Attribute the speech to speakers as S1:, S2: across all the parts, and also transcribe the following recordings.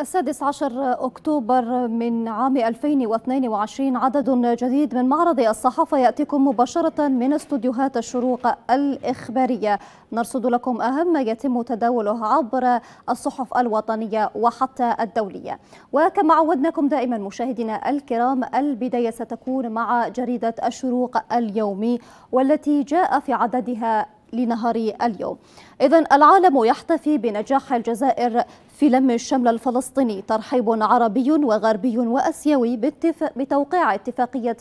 S1: السادس عشر أكتوبر من عام 2022 عدد جديد من معرض الصحافة يأتيكم مباشرة من استوديوهات الشروق الإخبارية نرصد لكم أهم ما يتم تداوله عبر الصحف الوطنية وحتى الدولية وكما عودناكم دائما مشاهدينا الكرام البداية ستكون مع جريدة الشروق اليومي والتي جاء في عددها لنهار اليوم إذا العالم يحتفي بنجاح الجزائر في لم الشمل الفلسطيني ترحيب عربي وغربي وأسيوي بتوقيع اتفاقية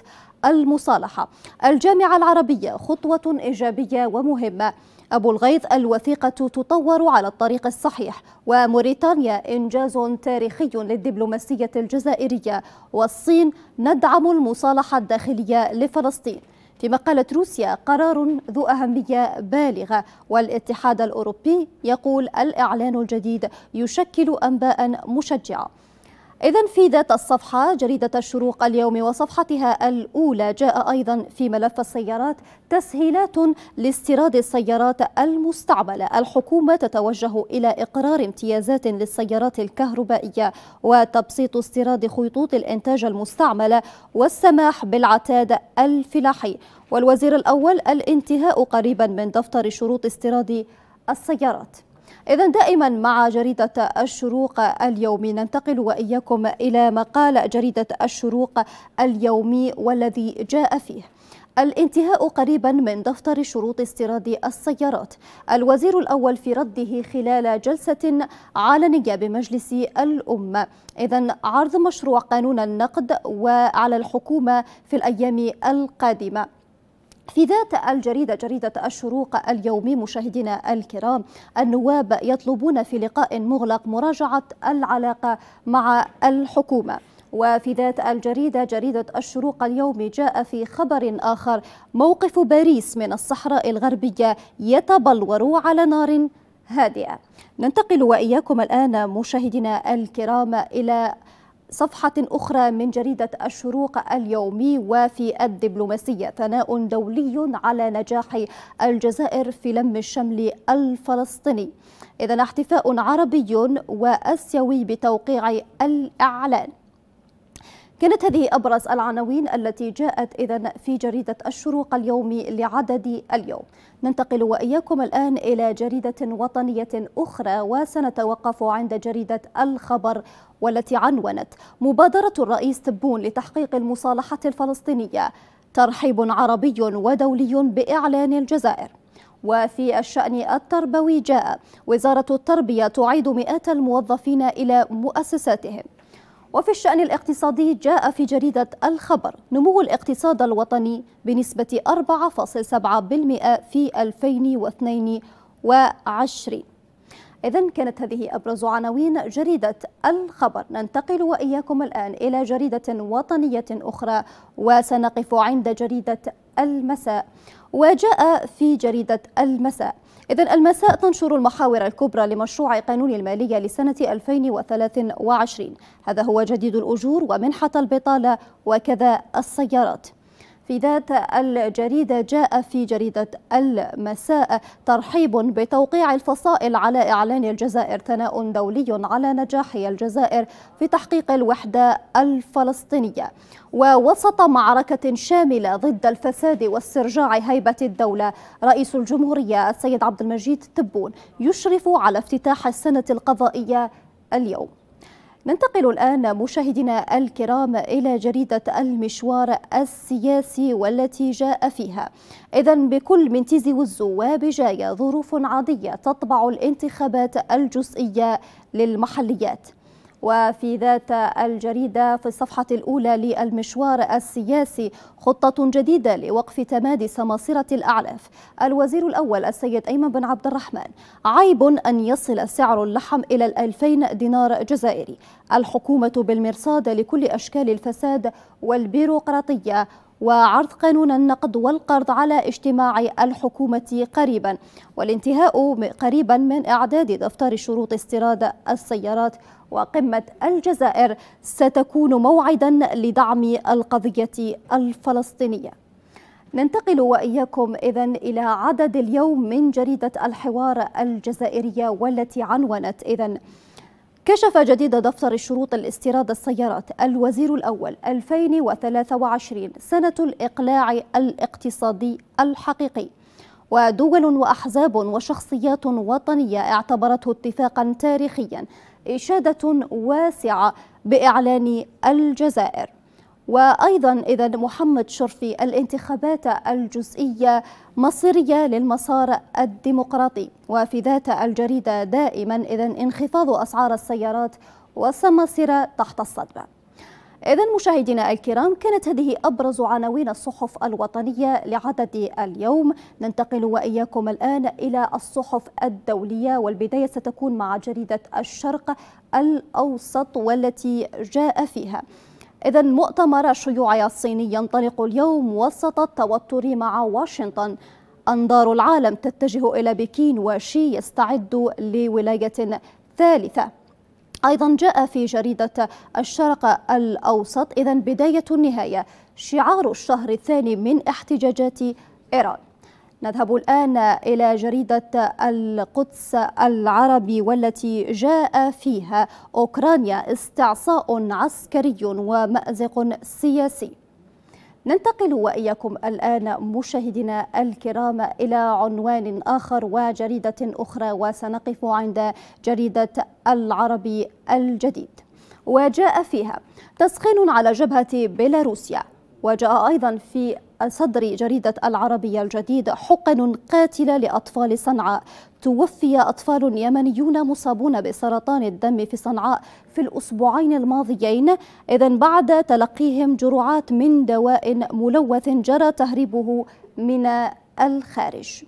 S1: المصالحة الجامعة العربية خطوة إيجابية ومهمة أبو الغيث الوثيقة تطور على الطريق الصحيح وموريتانيا إنجاز تاريخي للدبلوماسية الجزائرية والصين ندعم المصالحة الداخلية لفلسطين فيما قالت روسيا قرار ذو أهمية بالغة والاتحاد الأوروبي يقول الإعلان الجديد يشكل أنباء مشجعة إذا في ذات الصفحة جريدة الشروق اليوم وصفحتها الأولى جاء أيضا في ملف السيارات تسهيلات لاستيراد السيارات المستعملة الحكومة تتوجه إلى إقرار امتيازات للسيارات الكهربائية وتبسيط استيراد خيوط الإنتاج المستعملة والسماح بالعتاد الفلاحي والوزير الأول الانتهاء قريبا من دفتر شروط استيراد السيارات إذا دائما مع جريدة الشروق اليومي ننتقل وإياكم إلى مقال جريدة الشروق اليومي والذي جاء فيه الانتهاء قريبا من دفتر شروط استيراد السيارات الوزير الأول في رده خلال جلسة علنية بمجلس الأمة إذا عرض مشروع قانون النقد وعلى الحكومة في الأيام القادمة في ذات الجريدة جريدة الشروق اليومي مشاهدينا الكرام النواب يطلبون في لقاء مغلق مراجعة العلاقة مع الحكومة وفي ذات الجريدة جريدة الشروق اليوم جاء في خبر آخر موقف باريس من الصحراء الغربية يتبلور على نار هادئة ننتقل وإياكم الآن مشاهدينا الكرام إلى صفحة أخرى من جريدة الشروق اليومي وفي الدبلوماسية ثناء دولي على نجاح الجزائر في لم الشمل الفلسطيني إذا احتفاء عربي وأسيوي بتوقيع الإعلان كانت هذه أبرز العناوين التي جاءت إذا في جريدة الشروق اليوم لعدد اليوم ننتقل وإياكم الآن إلى جريدة وطنية أخرى وسنتوقف عند جريدة الخبر والتي عنونت مبادرة الرئيس تبون لتحقيق المصالحة الفلسطينية ترحيب عربي ودولي بإعلان الجزائر وفي الشأن التربوي جاء وزارة التربية تعيد مئات الموظفين إلى مؤسساتهم وفي الشأن الاقتصادي جاء في جريدة الخبر نمو الاقتصاد الوطني بنسبة 4.7% في 2022 إذا كانت هذه أبرز عناوين جريدة الخبر ننتقل وإياكم الآن إلى جريدة وطنية أخرى وسنقف عند جريدة المساء وجاء في جريدة المساء إذا المساء تنشر المحاور الكبرى لمشروع قانون المالية لسنة 2023 هذا هو جديد الأجور ومنحة البطالة وكذا السيارات في ذات الجريدة جاء في جريدة المساء ترحيب بتوقيع الفصائل على إعلان الجزائر ثناء دولي على نجاح الجزائر في تحقيق الوحدة الفلسطينية ووسط معركة شاملة ضد الفساد واسترجاع هيبة الدولة رئيس الجمهورية السيد عبد المجيد تبون يشرف على افتتاح السنة القضائية اليوم ننتقل الآن مشاهدينا الكرام إلى جريدة المشوار السياسي والتي جاء فيها إذا بكل من تيزي وزو وبجاية ظروف عادية تطبع الانتخابات الجزئية للمحليات وفي ذات الجريدة في الصفحة الأولى للمشوار السياسي خطة جديدة لوقف تمادي سماسرة الأعلاف الوزير الأول السيد أيمن بن عبد الرحمن عيب أن يصل سعر اللحم إلى الألفين دينار جزائري الحكومة بالمرصاد لكل أشكال الفساد والبيروقراطية وعرض قانون النقد والقرض على اجتماع الحكومة قريبا والانتهاء قريبا من إعداد دفتر شروط استيراد السيارات وقمة الجزائر ستكون موعدا لدعم القضية الفلسطينية ننتقل وإياكم إذا إلى عدد اليوم من جريدة الحوار الجزائرية والتي عنونت إذا كشف جديد دفتر الشروط الاستيراد السيارات الوزير الأول 2023 سنة الإقلاع الاقتصادي الحقيقي ودول وأحزاب وشخصيات وطنية اعتبرته اتفاقا تاريخيا إشادة واسعة بإعلان الجزائر وأيضا إذا محمد شرفي الانتخابات الجزئية مصيرية للمسار الديمقراطي وفي ذات الجريدة دائما إذا انخفاض أسعار السيارات والسماسرة تحت الصدمة إذا مشاهدينا الكرام كانت هذه أبرز عناوين الصحف الوطنية لعدد اليوم ننتقل وإياكم الآن إلى الصحف الدولية والبداية ستكون مع جريدة الشرق الأوسط والتي جاء فيها إذا مؤتمر الشيوعي الصيني ينطلق اليوم وسط التوتر مع واشنطن أنظار العالم تتجه إلى بكين وشي يستعد لولاية ثالثة أيضا جاء في جريدة الشرق الأوسط إذا بداية النهاية شعار الشهر الثاني من احتجاجات إيران نذهب الآن إلى جريدة القدس العربي والتي جاء فيها أوكرانيا استعصاء عسكري ومأزق سياسي ننتقل وإياكم الآن مشاهدينا الكرام إلى عنوان آخر وجريدة أخرى وسنقف عند جريدة العربي الجديد وجاء فيها تسخين على جبهة بيلاروسيا وجاء أيضا في صدر جريدة العربية الجديد حقن قاتلة لأطفال صنعاء توفي أطفال يمنيون مصابون بسرطان الدم في صنعاء في الأسبوعين الماضيين إذا بعد تلقيهم جرعات من دواء ملوث جرى تهريبه من الخارج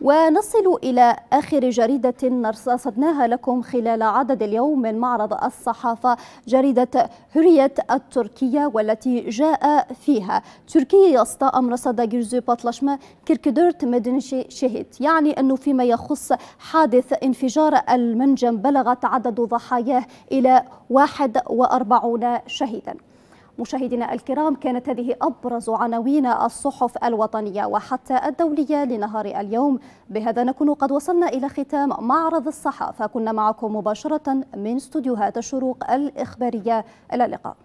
S1: ونصل إلى آخر جريدة رصصناها لكم خلال عدد اليوم من معرض الصحافة جريدة هرية التركية والتي جاء فيها تركيا يصطى أمر صدى جرزو بطلشما كيركدورت مدنشي شهد يعني أنه فيما يخص حادث انفجار المنجم بلغت عدد ضحاياه إلى 41 شهيدا مشاهدينا الكرام كانت هذه أبرز عناوين الصحف الوطنية وحتى الدولية لنهار اليوم بهذا نكون قد وصلنا إلى ختام معرض الصحافة كنا معكم مباشرة من استوديوهات الشروق الإخبارية إلى اللقاء